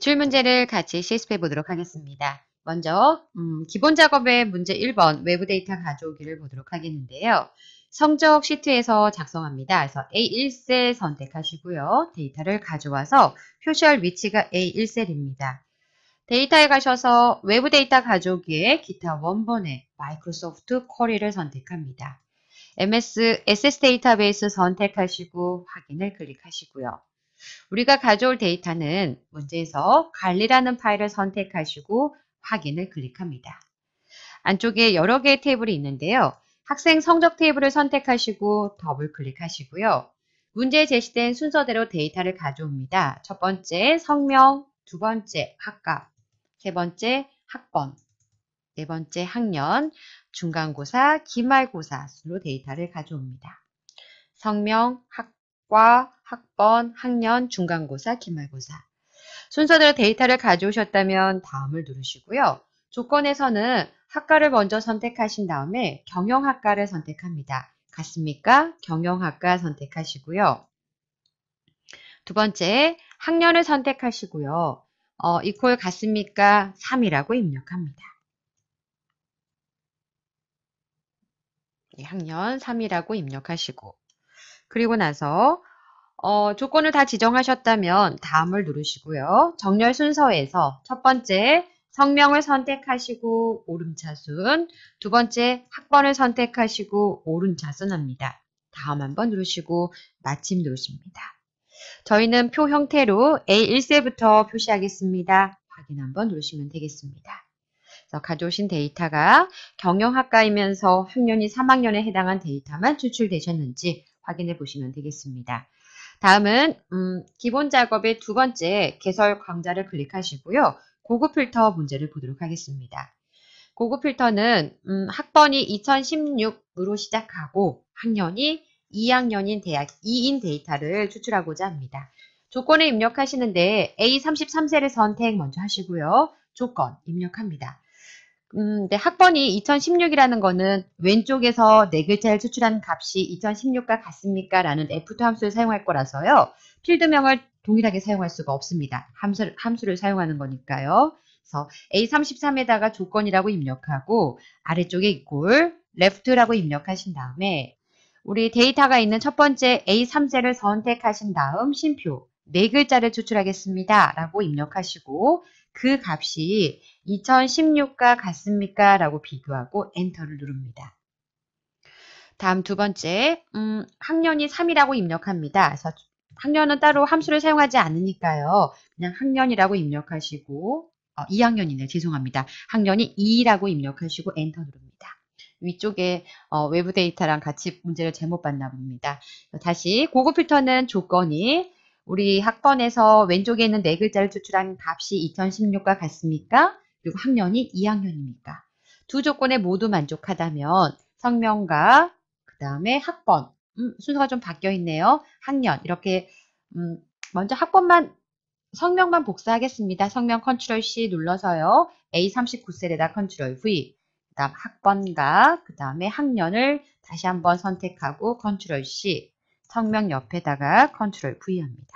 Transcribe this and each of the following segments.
기출문제를 같이 실습해 보도록 하겠습니다. 먼저 음, 기본 작업의 문제 1번 외부 데이터 가져오기를 보도록 하겠는데요. 성적 시트에서 작성합니다. 그래서 A1셀 선택하시고요. 데이터를 가져와서 표시할 위치가 A1셀입니다. 데이터에 가셔서 외부 데이터 가져오기에 기타 원본의 마이크로소프트 쿼리를 선택합니다. MS SS 데이터베이스 선택하시고 확인을 클릭하시고요. 우리가 가져올 데이터는 문제에서 관리라는 파일을 선택하시고 확인을 클릭합니다. 안쪽에 여러 개의 테이블이 있는데요. 학생 성적 테이블을 선택하시고 더블 클릭하시고요. 문제에 제시된 순서대로 데이터를 가져옵니다. 첫 번째 성명, 두 번째 학과, 세 번째 학번, 네 번째 학년, 중간고사, 기말고사 순으로 데이터를 가져옵니다. 성명, 학과 과, 학번, 학년, 중간고사, 기말고사. 순서대로 데이터를 가져오셨다면 다음을 누르시고요. 조건에서는 학과를 먼저 선택하신 다음에 경영학과를 선택합니다. 같습니까? 경영학과 선택하시고요. 두 번째, 학년을 선택하시고요. 어, 이퀄 같습니까? 3이라고 입력합니다. 예, 학년 3이라고 입력하시고 그리고 나서 어, 조건을 다 지정하셨다면 다음을 누르시고요. 정렬 순서에서 첫 번째 성명을 선택하시고 오름차순, 두 번째 학번을 선택하시고 오름차순합니다. 다음 한번 누르시고 마침 누르십니다. 저희는 표 형태로 A1세부터 표시하겠습니다. 확인 한번 누르시면 되겠습니다. 가져오신 데이터가 경영학과이면서 학년이 3학년에 해당한 데이터만 추출되셨는지 확인해 보시면 되겠습니다. 다음은 음, 기본 작업의 두 번째 개설 강좌를 클릭하시고요. 고급 필터 문제를 보도록 하겠습니다. 고급 필터는 음, 학번이 2016으로 시작하고 학년이 2학년인 대학 2인 데이터를 추출하고자 합니다. 조건을 입력하시는데 A33세를 선택 먼저 하시고요. 조건 입력합니다. 음, 네, 학번이 2016이라는 거는 왼쪽에서 네 글자를 추출하는 값이 2016과 같습니까? 라는 애프터 함수를 사용할 거라서요. 필드명을 동일하게 사용할 수가 없습니다. 함수, 함수를 사용하는 거니까요. 그래서 A33에다가 조건이라고 입력하고 아래쪽에 이꼴 left라고 입력하신 다음에 우리 데이터가 있는 첫 번째 A3셀을 선택하신 다음 심표 네 글자를 추출하겠습니다. 라고 입력하시고 그 값이 2016과 같습니까? 라고 비교하고 엔터를 누릅니다. 다음 두 번째, 음, 학년이 3이라고 입력합니다. 그래서 학년은 따로 함수를 사용하지 않으니까요. 그냥 학년이라고 입력하시고 어, 2학년이네 죄송합니다. 학년이 2라고 입력하시고 엔터 누릅니다. 위쪽에 어, 외부 데이터랑 같이 문제를 잘못 봤나 봅니다. 다시 고급 필터는 조건이 우리 학번에서 왼쪽에 있는 네 글자를 추출한 값이 2016과 같습니까? 그리고 학년이 2학년입니다두 조건에 모두 만족하다면 성명과 그 다음에 학번 음, 순서가 좀 바뀌어 있네요. 학년 이렇게 음, 먼저 학번만 성명만 복사하겠습니다. 성명 컨트롤 C 눌러서요. A39셀에다 컨트롤 V 그 다음 학번과 그 다음에 학년을 다시 한번 선택하고 컨트롤 C 성명 옆에다가 컨트롤 V 합니다.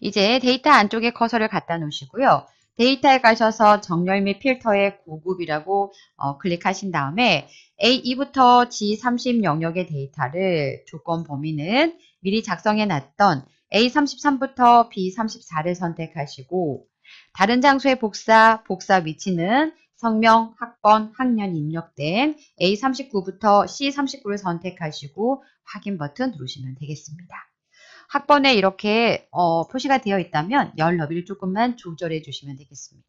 이제 데이터 안쪽에 커서를 갖다 놓으시고요. 데이터에 가셔서 정렬 및 필터의 고급이라고 어, 클릭하신 다음에 A2부터 G30 영역의 데이터를 조건 범위는 미리 작성해 놨던 A33부터 B34를 선택하시고 다른 장소의 복사, 복사 위치는 성명, 학번, 학년 입력된 A39부터 C39를 선택하시고 확인 버튼 누르시면 되겠습니다. 학번에 이렇게 어, 표시가 되어 있다면 열 너비를 조금만 조절해 주시면 되겠습니다.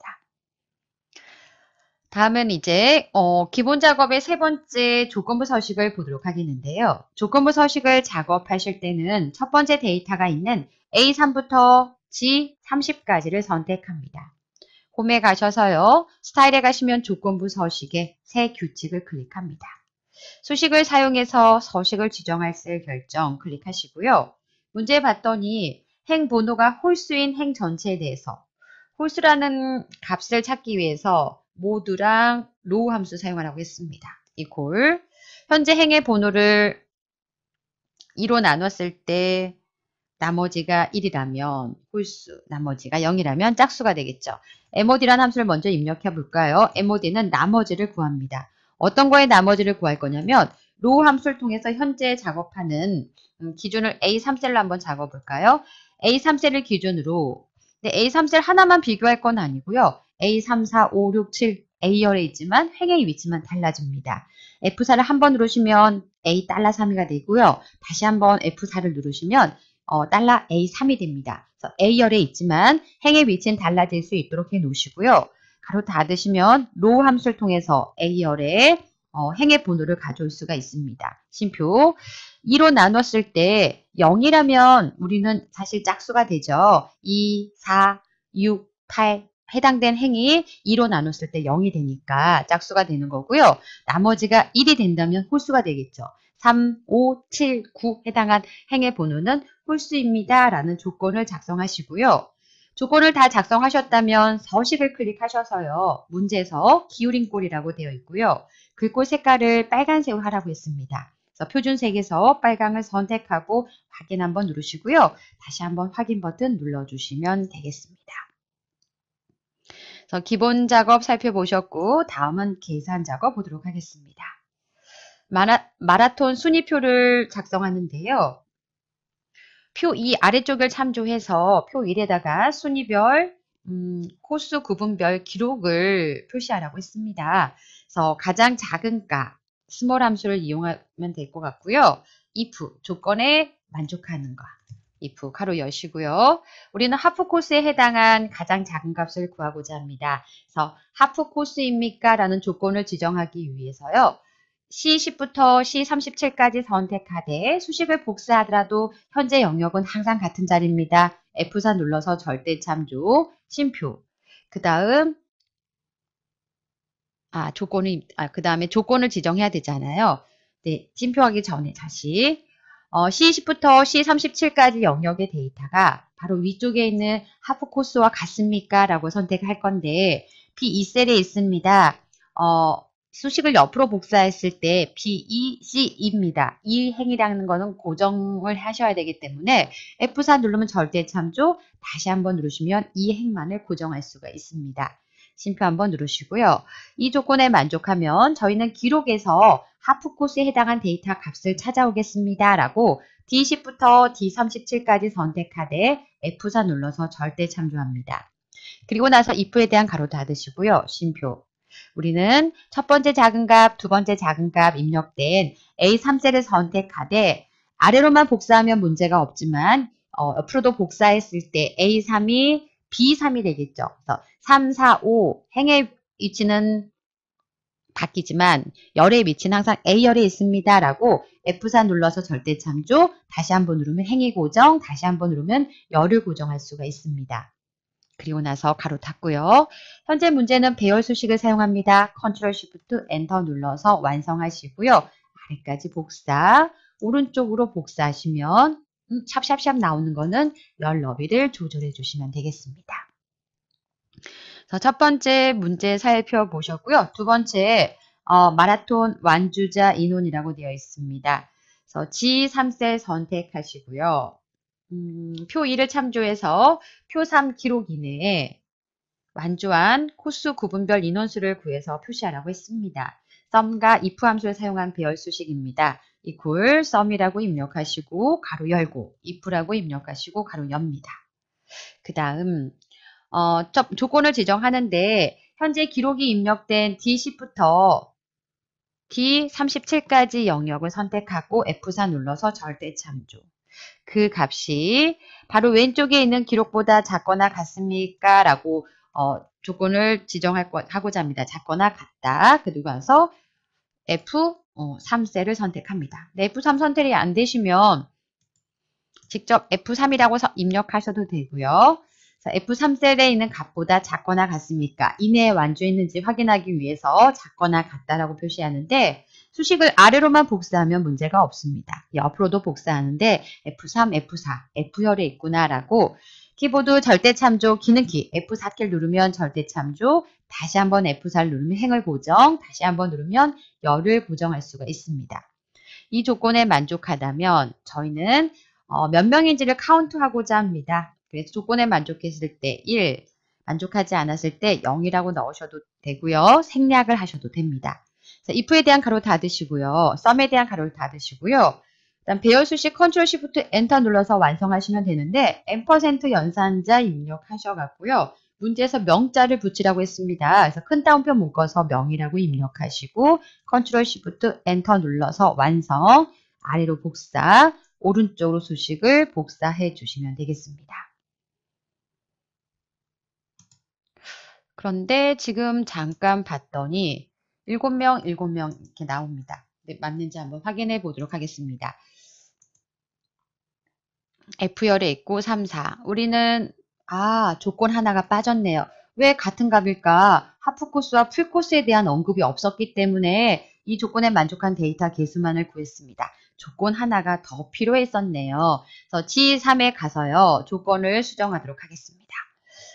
다음은 이제 어, 기본 작업의 세 번째 조건부 서식을 보도록 하겠는데요. 조건부 서식을 작업하실 때는 첫 번째 데이터가 있는 A3부터 G30까지를 선택합니다. 홈에 가셔서요. 스타일에 가시면 조건부 서식의 새 규칙을 클릭합니다. 수식을 사용해서 서식을 지정할 셀 결정 클릭하시고요. 문제 봤더니 행 번호가 홀수인 행 전체에 대해서 홀수라는 값을 찾기 위해서 모두랑 로우 함수 사용하라고 했습니다. 이콜 현재 행의 번호를 2로 나눴을 때 나머지가 1이라면 홀수, 나머지가 0이라면 짝수가 되겠죠. mod라는 함수를 먼저 입력해 볼까요? mod는 나머지를 구합니다. 어떤 거에 나머지를 구할 거냐면 로우 함수를 통해서 현재 작업하는 음, 기준을 A3셀로 한번 작업볼까요? A3셀을 기준으로 A3셀 하나만 비교할 건 아니고요. A3, 4, 5, 6, 7 A열에 있지만 횡의 위치만 달라집니다. F4를 한번 누르시면 A 3러 3가 되고요. 다시 한번 F4를 누르시면 어, 달러 A3이 됩니다. 그래서 A열에 있지만 행의 위치는 달라질 수 있도록 해놓으시고요. 가로 닫으시면 로우 함수를 통해서 A열에 어, 행의 번호를 가져올 수가 있습니다. 심표 2로 나눴을 때 0이라면 우리는 사실 짝수가 되죠. 2, 4, 6, 8 해당된 행이 2로 나눴을 때 0이 되니까 짝수가 되는 거고요. 나머지가 1이 된다면 홀수가 되겠죠. 3, 5, 7, 9 해당한 행의 번호는 홀수입니다. 라는 조건을 작성하시고요. 조건을 다 작성하셨다면 서식을 클릭하셔서요. 문제서 에 기울임 꼴이라고 되어 있고요. 글꼴 색깔을 빨간색으로 하라고 했습니다. 그래서 표준색에서 빨강을 선택하고 확인 한번 누르시고요. 다시 한번 확인 버튼 눌러주시면 되겠습니다. 그래서 기본 작업 살펴보셨고 다음은 계산 작업 보도록 하겠습니다. 마라, 마라톤 순위표를 작성하는데요. 표2 아래쪽을 참조해서 표 1에다가 순위별 음, 코스 구분별 기록을 표시하라고 했습니다. 그래서 가장 작은 값 스몰 함수를 이용하면 될 것 같고요. if 조건에 만족하는 것 if 가로 열시고요. 우리는 하프 코스에 해당한 가장 작은 값을 구하고자 합니다. 그래서 하프 코스입니까? 라는 조건을 지정하기 위해서요. C10부터 C37까지 선택하되 수식을 복사하더라도 현재 영역은 항상 같은 자리입니다. F4 눌러서 절대 참조, 심표. 그 다음 아 조건을 아, 그 다음에 조건을 지정해야 되잖아요. 네, 심표하기 전에 다시 어, C10부터 C37까지 영역의 데이터가 바로 위쪽에 있는 하프 코스와 같습니까? 라고 선택할 건데 p 2셀에 있습니다. 어, 수식을 옆으로 복사했을 때 BEC입니다. 이 e 행이라는 거는 고정을 하셔야 되기 때문에 F4 누르면 절대 참조 다시 한번 누르시면 이 e 행만을 고정할 수가 있습니다. 심표 한번 누르시고요. 이 조건에 만족하면 저희는 기록에서 하프 코스에 해당한 데이터 값을 찾아오겠습니다. 라고 D10부터 D37까지 선택하되 F4 눌러서 절대 참조합니다. 그리고 나서 if에 대한 가로 닫으시고요. 심표 우리는 첫 번째 작은 값, 두 번째 작은 값 입력된 A3셀을 선택하되 아래로만 복사하면 문제가 없지만 어, 옆으로도 복사했을 때 A3이 B3이 되겠죠. 그래서 3, 4, 5 행의 위치는 바뀌지만 열의 위치는 항상 A열에 있습니다. 라고 F4 눌러서 절대 참조 다시 한번 누르면 행위 고정 다시 한번 누르면 열을 고정할 수가 있습니다. 그리고 나서 가로 닫고요. 현재 문제는 배열 수식을 사용합니다. 컨트롤 쉬프트 엔터 눌러서 완성하시고요. 아래까지 복사, 오른쪽으로 복사하시면 음, 샵샵샵 나오는 거는 열 너비를 조절해 주시면 되겠습니다. 첫 번째 문제 살펴보셨고요. 두 번째 어, 마라톤 완주자 인원이라고 되어 있습니다. 그래서 G3셀 선택하시고요. 음, 표 1을 참조해서 표 3 기록 이내에 완주한 코스 구분별 인원수를 구해서 표시하라고 했습니다. 썸과 if 함수를 사용한 배열 수식입니다. equal 썸이라고 입력하시고 가로 열고 if라고 입력하시고 가로 엽니다. 그 다음 어, 조건을 지정하는데 현재 기록이 입력된 D10부터 D37까지 영역을 선택하고 F4 눌러서 절대 참조 그 값이 바로 왼쪽에 있는 기록보다 작거나 같습니까? 라고 어, 조건을 지정하고자 합니다. 작거나 같다. 그리고 와서 F3셀을 어, 선택합니다. F3 선택이 안 되시면 직접 F3이라고 입력하셔도 되고요. F3셀에 있는 값보다 작거나 같습니까? 이내에 완주했는지 확인하기 위해서 작거나 같다라고 표시하는데 수식을 아래로만 복사하면 문제가 없습니다. 옆으로도 예, 복사하는데 F3, F4, F혈에 있구나라고 키보드 절대 참조 기능키 F4키를 누르면 절대 참조, 다시 한번 F4를 누르면 행을 고정, 다시 한번 누르면 열을 고정할 수가 있습니다. 이 조건에 만족하다면 저희는 어, 몇 명인지를 카운트하고자 합니다. 그래서 조건에 만족했을 때 1, 만족하지 않았을 때 0이라고 넣으셔도 되고요. 생략을 하셔도 됩니다. 자, if에 대한 가로 닫으시고요. 썸에 대한 가로를 닫으시고요. 일단 배열 수식 컨트롤 시프트 엔터 눌러서 완성하시면 되는데 n% 연산자 입력하셔갖고요. 문제에서 명자를 붙이라고 했습니다. 그래서 큰 따옴표 묶어서 명이라고 입력하시고 컨트롤 시프트 엔터 눌러서 완성 아래로 복사 오른쪽으로 수식을 복사해 주시면 되겠습니다. 그런데 지금 잠깐 봤더니 7명, 7명 이렇게 나옵니다. 네, 맞는지 한번 확인해 보도록 하겠습니다. F열에 있고 3, 4. 우리는 아 조건 하나가 빠졌네요. 왜 같은 값일까? 하프코스와 풀코스에 대한 언급이 없었기 때문에 이 조건에 만족한 데이터 개수만을 구했습니다. 조건 하나가 더 필요했었네요. 그래서 G3에 가서요. 조건을 수정하도록 하겠습니다.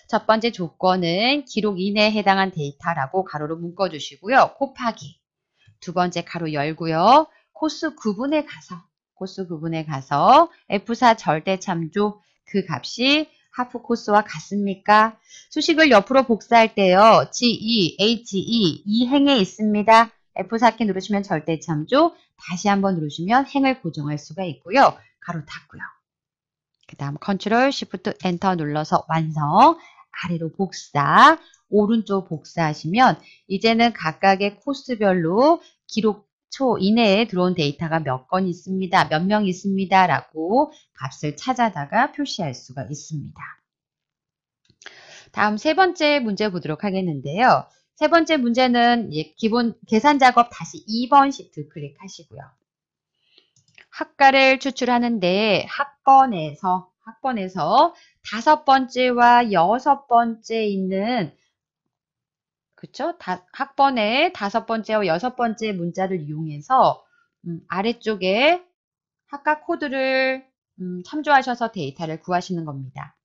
첫 번째 조건은 기록 이내에 해당한 데이터라고 가로로 묶어주시고요. 곱하기. 두 번째 가로 열고요. 코스 구분에 가서 코스 구분에 가서 F4 절대 참조 그 값이 하프 코스와 같습니까? 수식을 옆으로 복사할 때요. g e h e 이 e 행에 있습니다. F4키 누르시면 절대 참조 다시 한번 누르시면 행을 고정할 수가 있고요. 가로 닫고요. 그 다음 컨트롤 쉬프트 엔터 눌러서 완성 아래로 복사, 오른쪽 복사하시면 이제는 각각의 코스별로 기록 초 이내에 들어온 데이터가 몇 건 있습니다. 몇 명 있습니다. 라고 값을 찾아다가 표시할 수가 있습니다. 다음 세 번째 문제 보도록 하겠는데요. 세 번째 문제는 예, 기본 계산 작업 다시 2번 시트 클릭하시고요. 학과를 추출하는데 학번에서 학번에서 다섯 번째와 여섯 번째 있는 그쵸? 다, 학번의 다섯 번째와 여섯 번째 문자를 이용해서 음, 아래쪽에 학과 코드를 음, 참조하셔서 데이터를 구하시는 겁니다.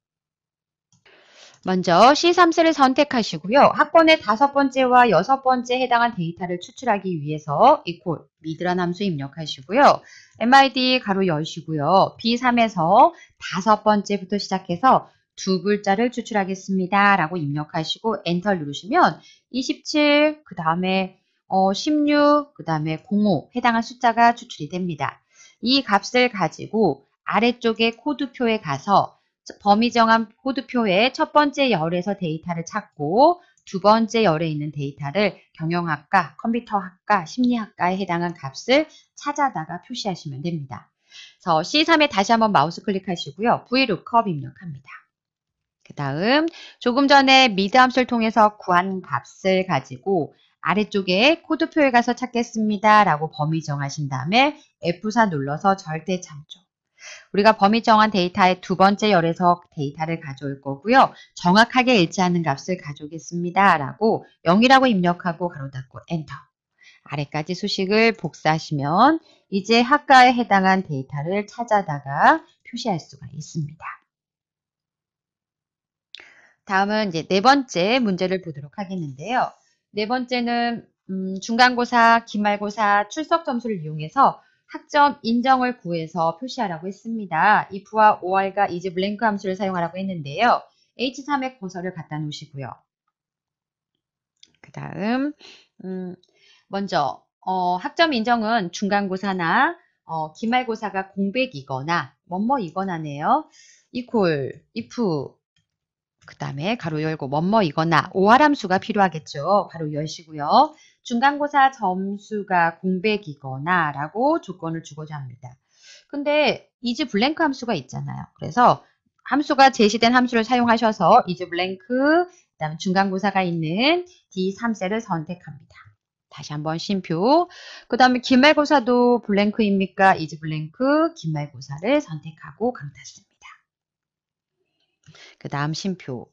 먼저 c 3셀을 선택하시고요. 학번의 다섯 번째와 여섯 번째 에 해당한 데이터를 추출하기 위해서 equal 미드란 함수 입력하시고요. MID 가로 열시고요. B3에서 다섯 번째부터 시작해서 두 글자를 추출하겠습니다. 라고 입력하시고 엔터 누르시면 27, 그 다음에 어, 16, 그 다음에 05 해당한 숫자가 추출이 됩니다. 이 값을 가지고 아래쪽에 코드표에 가서 범위 정한 코드표의 첫 번째 열에서 데이터를 찾고 두 번째 열에 있는 데이터를 경영학과, 컴퓨터학과, 심리학과에 해당한 값을 찾아다가 표시하시면 됩니다. 그래서 C3에 다시 한번 마우스 클릭하시고요. VLOOKUP 입력합니다. 그 다음 조금 전에 미드함수를 통해서 구한 값을 가지고 아래쪽에 코드표에 가서 찾겠습니다 라고 범위 정하신 다음에 F4 눌러서 절대 참조 우리가 범위 정한 데이터의 두 번째 열에서 데이터를 가져올 거고요. 정확하게 일치하는 값을 가져오겠습니다. 라고 0이라고 입력하고 가로 닫고 엔터. 아래까지 수식을 복사하시면 이제 학과에 해당한 데이터를 찾아다가 표시할 수가 있습니다. 다음은 이제 네 번째 문제를 보도록 하겠는데요. 네 번째는 음, 중간고사, 기말고사, 출석 점수를 이용해서 학점 인정을 구해서 표시하라고 했습니다. if와 or과 is blank 함수를 사용하라고 했는데요. H3의 고서를 갖다 놓으시고요. 그 다음 음, 먼저 어, 학점 인정은 중간고사나 어, 기말고사가 공백이거나 뭐뭐이거나네요. equal, if, 그 다음에 가로 열고 뭐뭐이거나 or 함수가 필요하겠죠. 가로 열시고요. 중간고사 점수가 공백이거나 라고 조건을 주고자 합니다. 근데 이즈 블랭크 함수가 있잖아요. 그래서 함수가 제시된 함수를 사용하셔서 이즈 블랭크 그다음 중간고사가 있는 D3셀을 선택합니다. 다시 한번 심표. 그 다음에 기말고사도 블랭크입니까? 이즈 블랭크 기말고사를 선택하고 강타습니다그 다음 심표.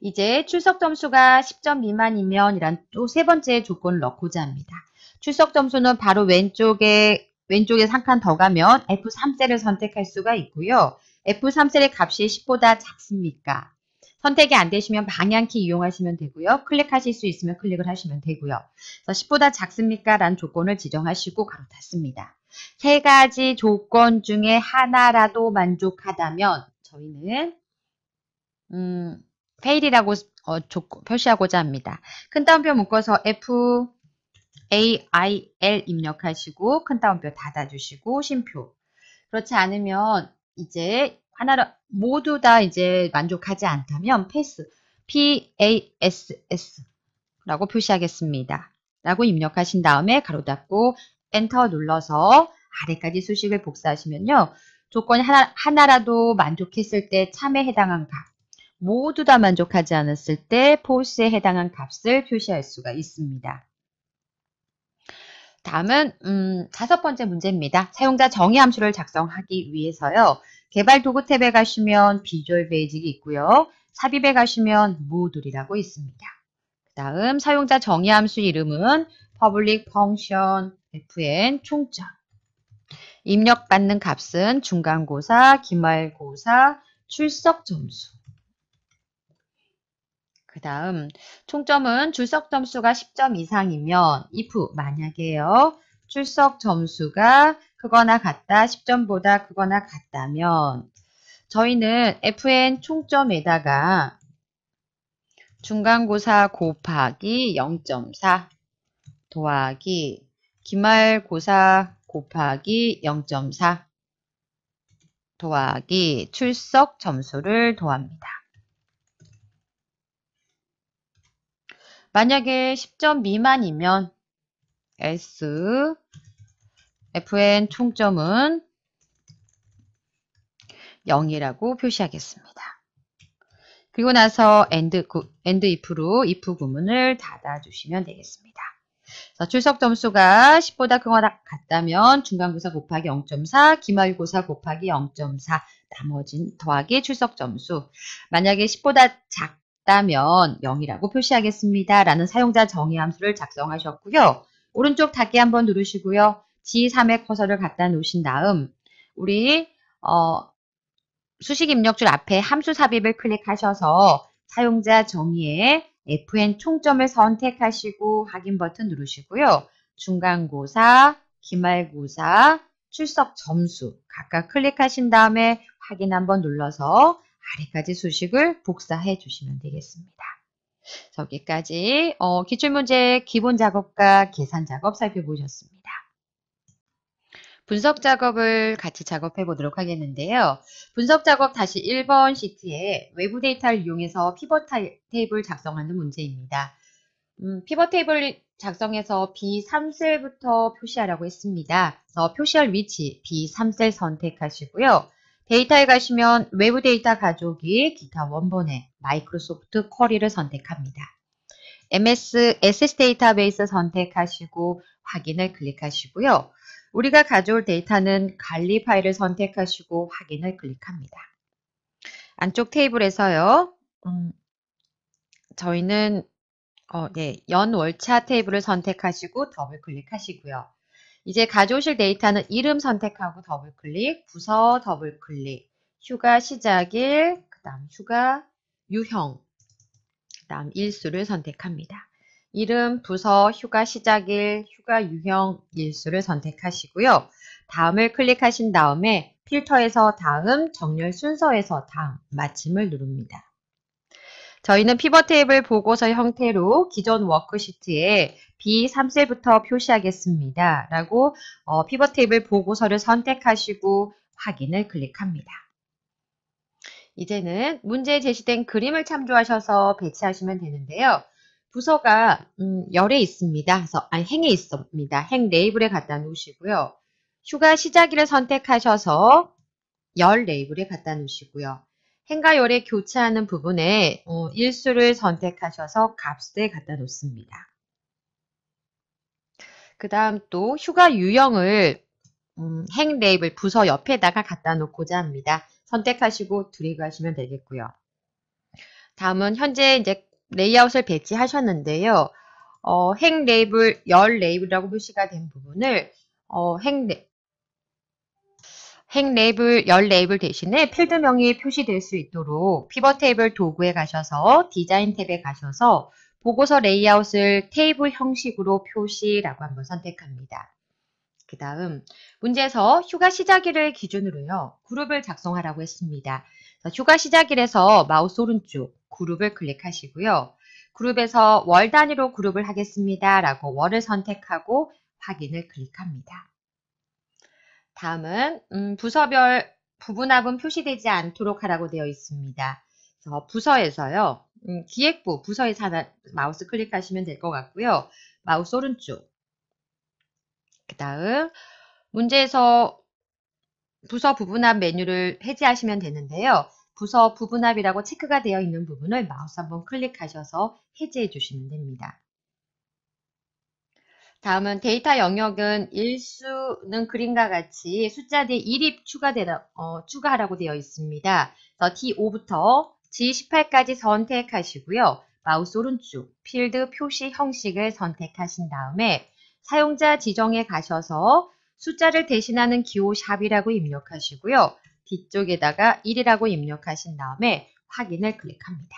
이제 출석 점수가 10점 미만이면 이란 또 세 번째 조건을 넣고자 합니다. 출석 점수는 바로 왼쪽에 왼쪽에 상칸 더 가면 F3셀을 선택할 수가 있고요. F3셀의 값이 10보다 작습니까? 선택이 안 되시면 방향키 이용하시면 되고요. 클릭하실 수 있으면 클릭을 하시면 되고요. 10보다 작습니까? 라는 조건을 지정하시고 가로 닫습니다. 세 가지 조건 중에 하나라도 만족하다면 저희는 음, 페일이라고 어, 조, 표시하고자 합니다. 큰 따옴표 묶어서 F A I L 입력하시고 큰 따옴표 닫아주시고 심표 그렇지 않으면 이제 하나를 모두 다 이제 만족하지 않다면 패스 P A S S라고 표시하겠습니다. 라고 입력하신 다음에 가로 닫고 엔터 눌러서 아래까지 수식을 복사하시면요. 조건이 하나, 하나라도 만족했을 때 참에 해당한 값 모두 다 만족하지 않았을 때 false에 해당한 값을 표시할 수가 있습니다. 다음은 음, 다섯 번째 문제입니다. 사용자 정의 함수를 작성하기 위해서요. 개발 도구 탭에 가시면 비주얼 베이직이 있고요. 삽입에 가시면 모듈이라고 있습니다. 그 다음 사용자 정의 함수 이름은 public function fn 총점 입력받는 값은 중간고사, 기말고사, 출석 점수 그 다음 총점은 출석 점수가 10점 이상이면 if 만약에요. 출석 점수가 크거나 같다 10점보다 크거나 같다면 저희는 fn 총점에다가 중간고사 곱하기 0.4 더하기 기말고사 곱하기 0.4 더하기 출석 점수를 더합니다. 만약에 10점 미만이면 S, FN 총점은 0이라고 표시하겠습니다. 그리고 나서 end, end if로 if 구문을 닫아주시면 되겠습니다. 자, 출석 점수가 10보다 크거나 같다면 중간고사 곱하기 0.4, 기말고사 곱하기 0.4, 나머진 더하기 출석 점수. 만약에 10보다 작 있다면 0이라고 표시하겠습니다. 라는 사용자 정의 함수를 작성하셨고요. 오른쪽 닫기 한번 누르시고요. G3의 커서를 갖다 놓으신 다음 우리 어, 수식 입력줄 앞에 함수 삽입을 클릭하셔서 사용자 정의에 FN 총점을 선택하시고 확인 버튼 누르시고요. 중간고사, 기말고사, 출석 점수 각각 클릭하신 다음에 확인 한번 눌러서 아래까지 수식을 복사해 주시면 되겠습니다. 여기까지 어, 기출문제 기본 작업과 계산 작업 살펴보셨습니다. 분석 작업을 같이 작업해 보도록 하겠는데요. 분석 작업 다시 1번 시트에 외부 데이터를 이용해서 피벗 테이블 작성하는 문제입니다. 음, 피벗 테이블 작성해서 B3셀부터 표시하라고 했습니다. 표시할 위치 B3셀 선택하시고요. 데이터에 가시면 외부 데이터 가져오기 기타 원본에 마이크로소프트 쿼리를 선택합니다. MS SS 데이터베이스 선택하시고 확인을 클릭하시고요. 우리가 가져올 데이터는 관리 파일을 선택하시고 확인을 클릭합니다. 안쪽 테이블에서요. 음, 저희는 어, 네, 연월차 테이블을 선택하시고 더블 클릭하시고요. 이제 가져오실 데이터는 이름 선택하고 더블클릭, 부서 더블클릭, 휴가 시작일, 그 다음 휴가 유형, 그 다음 일수를 선택합니다. 이름, 부서, 휴가 시작일, 휴가 유형, 일수를 선택하시고요. 다음을 클릭하신 다음에 필터에서 다음, 정렬 순서에서 다음, 마침을 누릅니다. 저희는 피벗 테이블 보고서 형태로 기존 워크시트에 B3셀부터 표시하겠습니다. 라고 어, 피벗 테이블 보고서를 선택하시고 확인을 클릭합니다. 이제는 문제에 제시된 그림을 참조하셔서 배치하시면 되는데요. 부서가 음, 열에 있습니다. 그래서 아니, 행에 있습니다. 행 레이블에 갖다 놓으시고요. 휴가 시작일을 선택하셔서 열 레이블에 갖다 놓으시고요. 행과 열에교체하는 부분에 어, 일수를 선택하셔서 값에 갖다 놓습니다. 그 다음 또 휴가 유형을 음, 행 레이블 부서 옆에다가 갖다 놓고자 합니다. 선택하시고 드래그 하시면 되겠고요. 다음은 현재 이제 레이아웃을 배치하셨는데요. 어, 행 레이블, 열 레이블이라고 표시가 된 부분을 어, 행, 레, 행 레이블, 열 레이블 대신에 필드명이 표시될 수 있도록 피벗 테이블 도구에 가셔서 디자인 탭에 가셔서 보고서 레이아웃을 테이블 형식으로 표시라고 한번 선택합니다. 그 다음 문제에서 휴가 시작일을 기준으로요. 그룹을 작성하라고 했습니다. 휴가 시작일에서 마우스 오른쪽 그룹을 클릭하시고요. 그룹에서 월 단위로 그룹을 하겠습니다. 라고 월을 선택하고 확인을 클릭합니다. 다음은 음, 부서별 부분합은 표시되지 않도록 하라고 되어 있습니다. 부서에서요. 음, 기획부 부서에 사나 마우스 클릭하시면 될 것 같고요. 마우스 오른쪽. 그 다음 문제에서 부서 부분합 메뉴를 해제하시면 되는데요. 부서 부분합이라고 체크가 되어 있는 부분을 마우스 한번 클릭하셔서 해제해 주시면 됩니다. 다음은 데이터 영역은 일수는 그림과 같이 숫자 뒤에 1이 추가되라, 어, 추가하라고 되어 있습니다. 그래서 D5부터 G18까지 선택하시고요. 마우스 오른쪽 필드 표시 형식을 선택하신 다음에 사용자 지정에 가셔서 숫자를 대신하는 기호샵이라고 입력하시고요. 뒤쪽에다가 1이라고 입력하신 다음에 확인을 클릭합니다.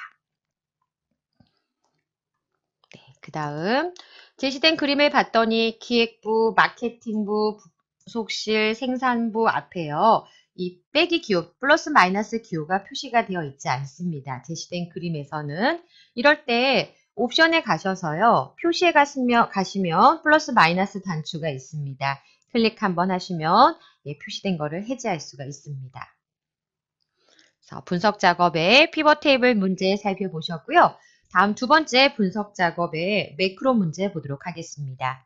네, 그 다음 제시된 그림을 봤더니 기획부, 마케팅부, 부속실, 생산부 앞에요. 이 빼기 기호, 플러스 마이너스 기호가 표시가 되어 있지 않습니다. 제시된 그림에서는. 이럴 때 옵션에 가셔서요. 표시에 가시면, 가시면 플러스 마이너스 단추가 있습니다. 클릭 한번 하시면 예, 표시된 거를 해제할 수가 있습니다. 자, 분석 작업의 피벗 테이블 문제 살펴보셨고요. 다음 두 번째 분석 작업의 매크로 문제 보도록 하겠습니다.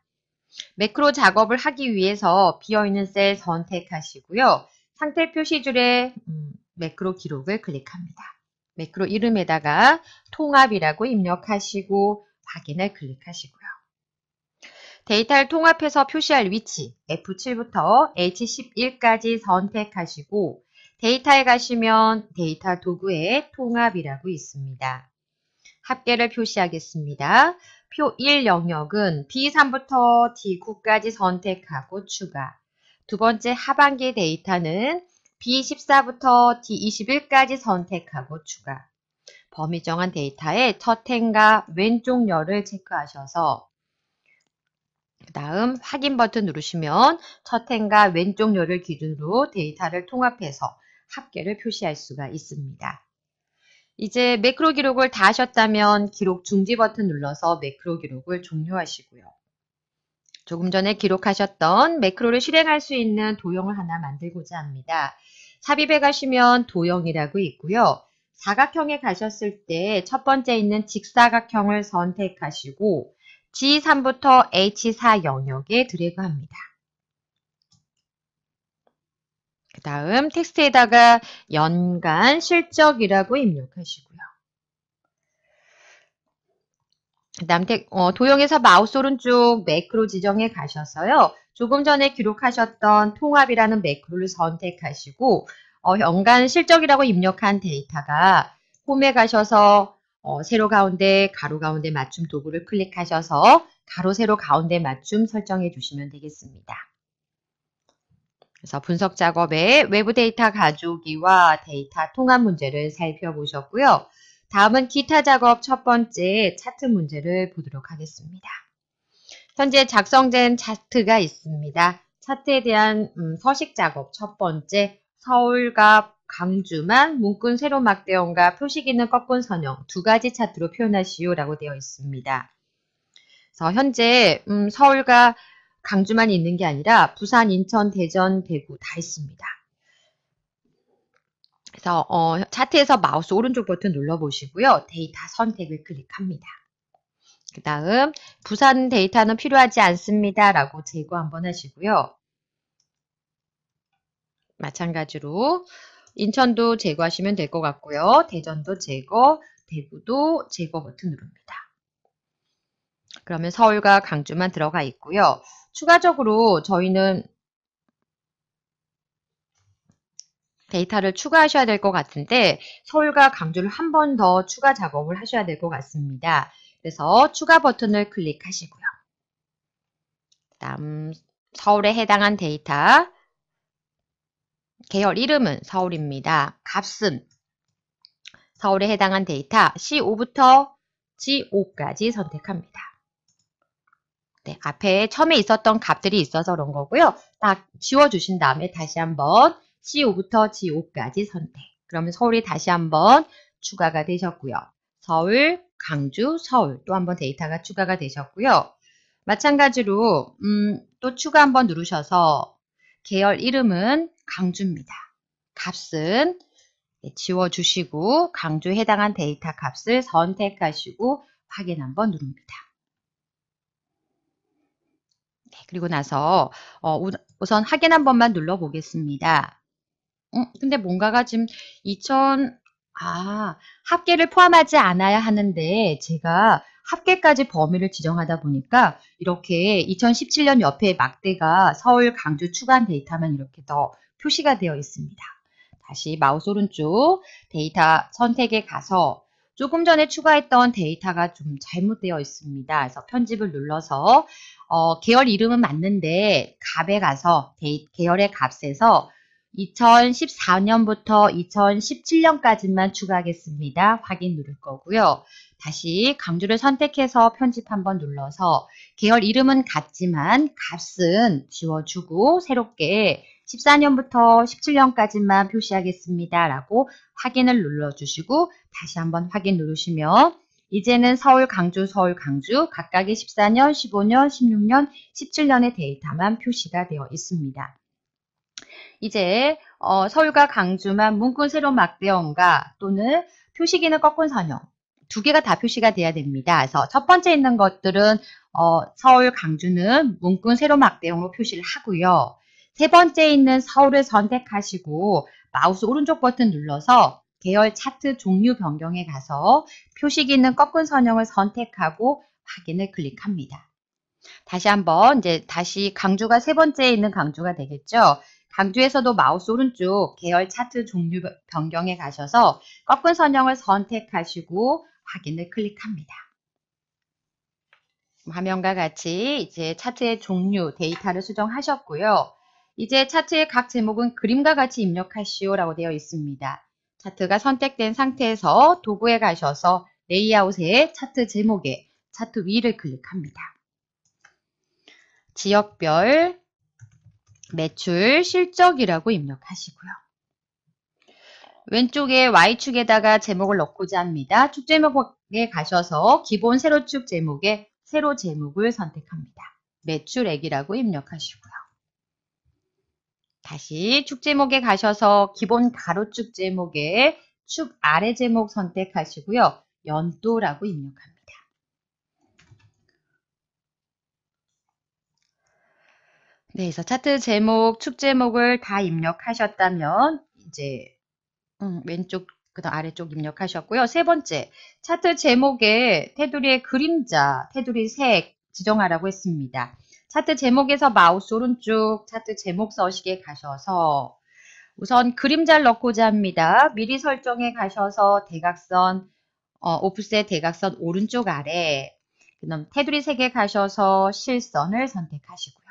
매크로 작업을 하기 위해서 비어있는 셀 선택하시고요. 상태 표시줄에 음, 매크로 기록을 클릭합니다. 매크로 이름에다가 통합이라고 입력하시고 확인을 클릭하시고요. 데이터를 통합해서 표시할 위치 F7부터 H11까지 선택하시고 데이터에 가시면 데이터 도구에 통합이라고 있습니다. 합계를 표시하겠습니다. 표 1 영역은 B3부터 D9까지 선택하고 추가 두 번째 하반기 데이터는 B14부터 D21까지 선택하고 추가. 범위 정한 데이터의 첫 행과 왼쪽 열을 체크하셔서 그 다음 확인 버튼 누르시면 첫 행과 왼쪽 열을 기준으로 데이터를 통합해서 합계를 표시할 수가 있습니다. 이제 매크로 기록을 다 하셨다면 기록 중지 버튼 눌러서 매크로 기록을 종료하시고요. 조금 전에 기록하셨던 매크로를 실행할 수 있는 도형을 하나 만들고자 합니다. 삽입에 가시면 도형이라고 있고요. 사각형에 가셨을 때 첫 번째 있는 직사각형을 선택하시고 G3부터 H4 영역에 드래그합니다. 그 다음 텍스트에다가 연간 실적이라고 입력하시고요. 남택 어, 도형에서 마우스 오른쪽 매크로 지정에 가셔서요. 조금 전에 기록하셨던 통합이라는 매크로를 선택하시고 어, 연간 실적이라고 입력한 데이터가 홈에 가셔서 어, 세로 가운데 가로 가운데 맞춤 도구를 클릭하셔서 가로 세로 가운데 맞춤 설정해 주시면 되겠습니다. 그래서 분석 작업에 외부 데이터 가져오기와 데이터 통합 문제를 살펴보셨고요. 다음은 기타 작업 첫 번째 차트 문제를 보도록 하겠습니다. 현재 작성된 차트가 있습니다. 차트에 대한 음, 서식 작업 첫 번째 서울과 강주만 문군 세로 막대원과 표식있는 꺾은 선형 두 가지 차트로 표현하시오 라고 되어 있습니다. 그래서 현재 음, 서울과 강주만 있는 게 아니라 부산, 인천, 대전, 대구 다 있습니다. 그래서 어, 차트에서 마우스 오른쪽 버튼 눌러보시고요. 데이터 선택을 클릭합니다. 그 다음 부산 데이터는 필요하지 않습니다. 라고 제거 한번 하시고요. 마찬가지로 인천도 제거하시면 될 것 같고요. 대전도 제거, 대구도 제거 버튼 누릅니다. 그러면 서울과 강주만 들어가 있고요. 추가적으로 저희는 데이터를 추가하셔야 될 것 같은데 서울과 강주를 한 번 더 추가 작업을 하셔야 될 것 같습니다. 그래서 추가 버튼을 클릭하시고요. 그 다음 서울에 해당한 데이터 계열 이름은 서울입니다. 값은 서울에 해당한 데이터 C5부터 G5까지 선택합니다. 네, 앞에 처음에 있었던 값들이 있어서 그런 거고요. 딱 지워주신 다음에 다시 한번 G5부터 G5까지 선택. 그러면 서울이 다시 한번 추가가 되셨고요. 서울, 강주, 서울 또 한번 데이터가 추가가 되셨고요. 마찬가지로 음, 또 추가 한번 누르셔서 계열 이름은 강주입니다. 값은 네, 지워주시고 강주 에 해당한 데이터 값을 선택하시고 확인 한번 누릅니다. 네, 그리고 나서 어, 우선 확인 한 번만 눌러보겠습니다. 어, 근데 뭔가가 지금 2000, 아, 합계를 포함하지 않아야 하는데 제가 합계까지 범위를 지정하다 보니까 이렇게 2017년 옆에 막대가 서울, 강주 추간 데이터만 이렇게 더 표시가 되어 있습니다. 다시 마우스 오른쪽 데이터 선택에 가서 조금 전에 추가했던 데이터가 좀 잘못되어 있습니다. 그래서 편집을 눌러서 어, 계열 이름은 맞는데 값에 가서 데이, 계열의 값에서 2014년부터 2017년까지만 추가하겠습니다. 확인 누를 거고요. 다시 강조를 선택해서 편집 한번 눌러서 계열 이름은 같지만 값은 지워주고 새롭게 14년부터 17년까지만 표시하겠습니다. 라고 확인을 눌러주시고 다시 한번 확인 누르시면 이제는 서울, 강주, 서울, 강주 각각의 14년, 15년, 16년, 17년의 데이터만 표시가 되어 있습니다. 이제 어, 서울과 강주만 문구 새로 막대형과 또는 표시기는 꺾은 선형 두 개가 다 표시가 돼야 됩니다. 그래서 첫 번째 있는 것들은 어, 서울, 강주는 문구 새로 막대형으로 표시를 하고요. 세 번째 있는 서울을 선택하시고 마우스 오른쪽 버튼 눌러서 계열 차트 종류 변경에 가서 표시기 있는 꺾은 선형을 선택하고 확인을 클릭합니다. 다시 한번 이제 다시 강주가세 번째에 있는 강주가 되겠죠. 강주에서도 마우스 오른쪽 계열 차트 종류 변경에 가셔서 꺾은 선형을 선택하시고 확인을 클릭합니다. 화면과 같이 이제 차트의 종류 데이터를 수정하셨고요. 이제 차트의 각 제목은 그림과 같이 입력하시오 라고 되어 있습니다. 차트가 선택된 상태에서 도구에 가셔서 레이아웃의 차트 제목에 차트 위를 클릭합니다. 지역별 매출 실적이라고 입력하시고요. 왼쪽에 Y축에다가 제목을 넣고자 합니다. 축 제목에 가셔서 기본 세로축 제목에 세로 제목을 선택합니다. 매출액이라고 입력하시고요. 다시 축 제목에 가셔서 기본 가로축 제목에 축 아래 제목 선택하시고요. 연도라고 입력합니다. 네, 그래서 차트 제목, 축 제목을 다 입력하셨다면 이제 음, 왼쪽 그다음 아래쪽 입력하셨고요. 세 번째, 차트 제목에 테두리의 그림자, 테두리 색 지정하라고 했습니다. 차트 제목에서 마우스 오른쪽 차트 제목 서식에 가셔서 우선 그림자를 넣고자 합니다. 미리 설정에 가셔서 대각선, 어, 오프셋 대각선 오른쪽 아래 그다음 테두리 색에 가셔서 실선을 선택하시고요.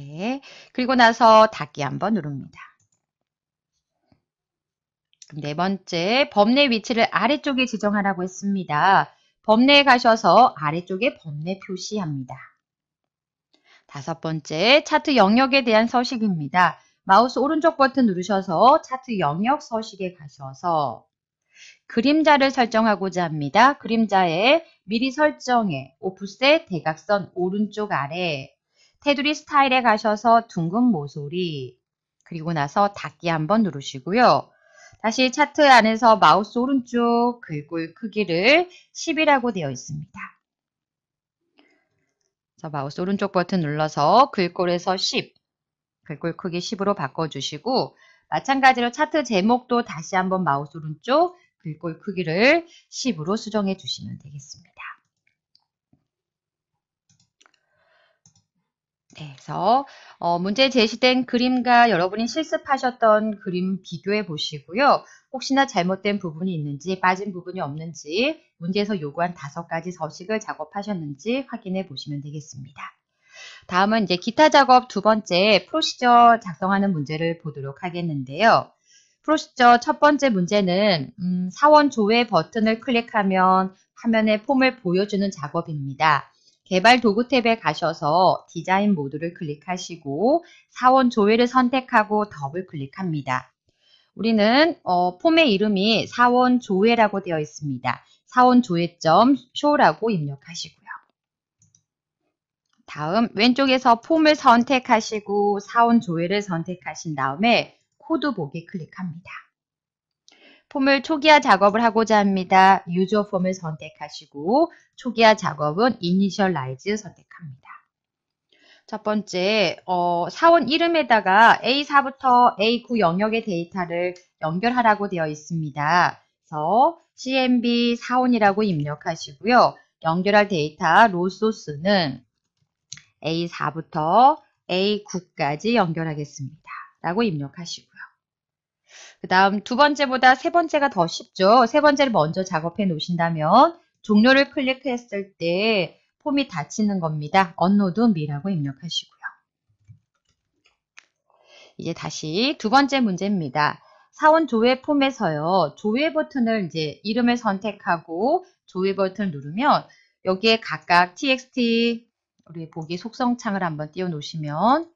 네. 그리고 나서 닫기 한번 누릅니다. 네 번째, 범례 위치를 아래쪽에 지정하라고 했습니다. 범례에 가셔서 아래쪽에 범례 표시합니다. 다섯 번째, 차트 영역에 대한 서식입니다. 마우스 오른쪽 버튼 누르셔서 차트 영역 서식에 가셔서 그림자를 설정하고자 합니다. 그림자에 미리 설정해 오프셋 대각선 오른쪽 아래 테두리 스타일에 가셔서 둥근 모서리 그리고 나서 닫기 한번 누르시고요. 다시 차트 안에서 마우스 오른쪽 글꼴 크기를 10이라고 되어 있습니다. 자, 마우스 오른쪽 버튼 눌러서 글꼴에서 10, 글꼴 크기 10으로 바꿔주시고 마찬가지로 차트 제목도 다시 한번 마우스 오른쪽 글꼴 크기를 10으로 수정해 주시면 되겠습니다. 네, 그래서 어, 문제 제시된 그림과 여러분이 실습하셨던 그림 비교해 보시고요. 혹시나 잘못된 부분이 있는지 빠진 부분이 없는지 문제에서 요구한 다섯 가지 서식을 작업하셨는지 확인해 보시면 되겠습니다. 다음은 이제 기타 작업 두 번째 프로시저 작성하는 문제를 보도록 하겠는데요. 프로시저 첫 번째 문제는 음, 사원 조회 버튼을 클릭하면 화면에 폼을 보여주는 작업입니다. 개발 도구 탭에 가셔서 디자인 모드를 클릭하시고 사원 조회를 선택하고 더블 클릭합니다. 우리는 어, 폼의 이름이 사원 조회라고 되어 있습니다. 사원 조회점 쇼라고 입력하시고요. 다음 왼쪽에서 폼을 선택하시고 사원 조회를 선택하신 다음에 코드 보기 클릭합니다. 폼을 초기화 작업을 하고자 합니다. 유저 폼을 선택하시고 초기화 작업은 이니셜라이즈 선택합니다. 첫 번째, 어, 사원 이름에다가 A4부터 A9 영역의 데이터를 연결하라고 되어 있습니다. 그래서 CMB 사원이라고 입력하시고요. 연결할 데이터 로소스는 A4부터 A9까지 연결하겠습니다. 라고 입력하시고 그 다음 두 번째보다 세 번째가 더 쉽죠. 세 번째를 먼저 작업해 놓으신다면 종료를 클릭했을 때 폼이 닫히는 겁니다. 언로드 미라고 입력하시고요. 이제 다시 두 번째 문제입니다. 사원 조회 폼에서요. 조회 버튼을 이제 이름을 선택하고 조회 버튼을 누르면 여기에 각각 txt 우리 보기 속성 창을 한번 띄워 놓으시면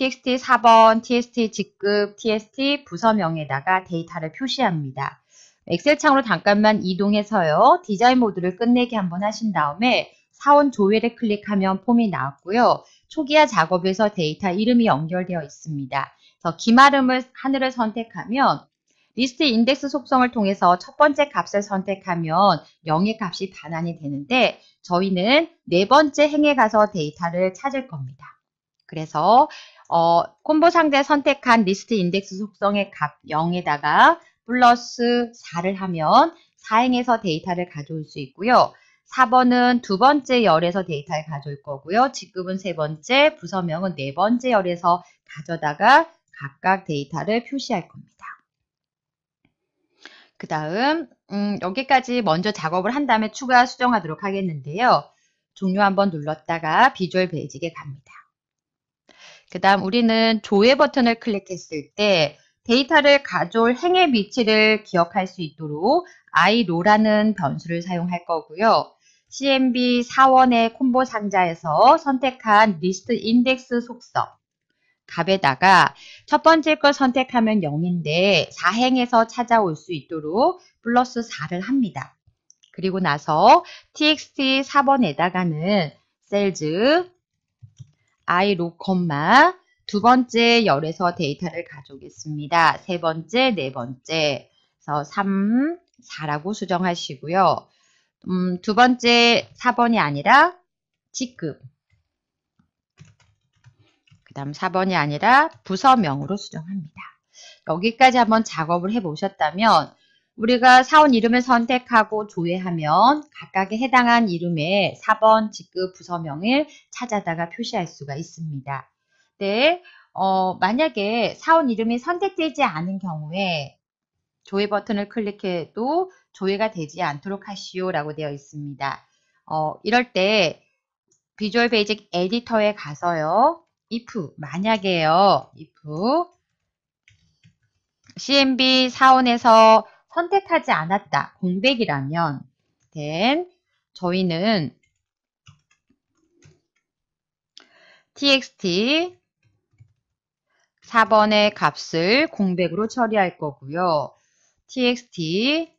txt 4번, tst 직급, tst 부서명에다가 데이터를 표시합니다. 엑셀 창으로 잠깐만 이동해서요. 디자인 모드를 끝내기 한번 하신 다음에 사원 조회를 클릭하면 폼이 나왔고요. 초기화 작업에서 데이터 이름이 연결되어 있습니다. 그래서 기마름을 하늘을 선택하면 리스트 인덱스 속성을 통해서 첫 번째 값을 선택하면 0의 값이 반환이 되는데 저희는 네 번째 행에 가서 데이터를 찾을 겁니다. 그래서 어, 콤보 상대 선택한 리스트 인덱스 속성의 값 0에다가 플러스 4를 하면 4행에서 데이터를 가져올 수 있고요. 4번은 두 번째 열에서 데이터를 가져올 거고요. 지금은 세 번째, 부서명은 네 번째 열에서 가져다가 각각 데이터를 표시할 겁니다. 그 다음 음, 여기까지 먼저 작업을 한 다음에 추가 수정하도록 하겠는데요. 종료 한번 눌렀다가 비주얼 베이직에 갑니다. 그 다음 우리는 조회 버튼을 클릭했을 때 데이터를 가져올 행의 위치를 기억할 수 있도록 iLow라는 변수를 사용할 거고요. CMB 사원의 콤보 상자에서 선택한 리스트 인덱스 속성 값에다가 첫 번째 걸 선택하면 0인데 4행에서 찾아올 수 있도록 플러스 4를 합니다. 그리고 나서 txt 4번에다가는 셀즈 I 로 컴마 두 번째 열에서 데이터를 가져오겠습니다. 세 번째, 네 번째 그래서 3, 4라고 수정하시고요. 음, 두 번째 4번이 아니라 직급 그 다음 4번이 아니라 부서명으로 수정합니다. 여기까지 한번 작업을 해보셨다면 우리가 사원 이름을 선택하고 조회하면 각각에 해당한 이름의 4번 직급 부서명을 찾아다가 표시할 수가 있습니다. 네, 어, 만약에 사원 이름이 선택되지 않은 경우에 조회 버튼을 클릭해도 조회가 되지 않도록 하시오 라고 되어 있습니다. 어, 이럴 때 비주얼 베이직 에디터에 가서요. if 만약에요. if CMB 사원에서 선택하지 않았다, 공백이라면 then 저희는 txt 4번의 값을 공백으로 처리할 거고요. txt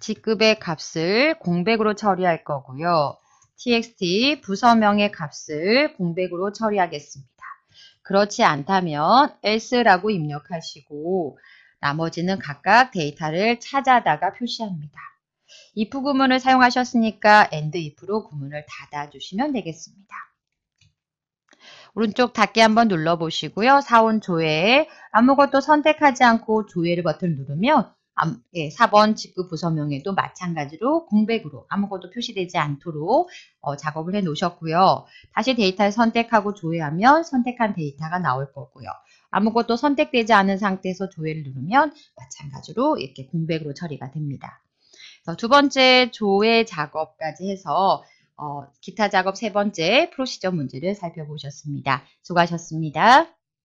직급의 값을 공백으로 처리할 거고요. txt 부서명의 값을 공백으로 처리하겠습니다. 그렇지 않다면 else라고 입력하시고 나머지는 각각 데이터를 찾아다가 표시합니다. if 구문을 사용하셨으니까 and if로 구문을 닫아주시면 되겠습니다. 오른쪽 닫기 한번 눌러보시고요. 4원 조회에 아무것도 선택하지 않고 조회를 버튼을 누르면 4번 예, 직구 부서명에도 마찬가지로 공백으로 아무것도 표시되지 않도록 어, 작업을 해 놓으셨고요. 다시 데이터를 선택하고 조회하면 선택한 데이터가 나올 거고요. 아무것도 선택되지 않은 상태에서 조회를 누르면 마찬가지로 이렇게 공백으로 처리가 됩니다. 두 번째 조회 작업까지 해서 어, 기타 작업 세 번째 프로시저 문제를 살펴보셨습니다. 수고하셨습니다.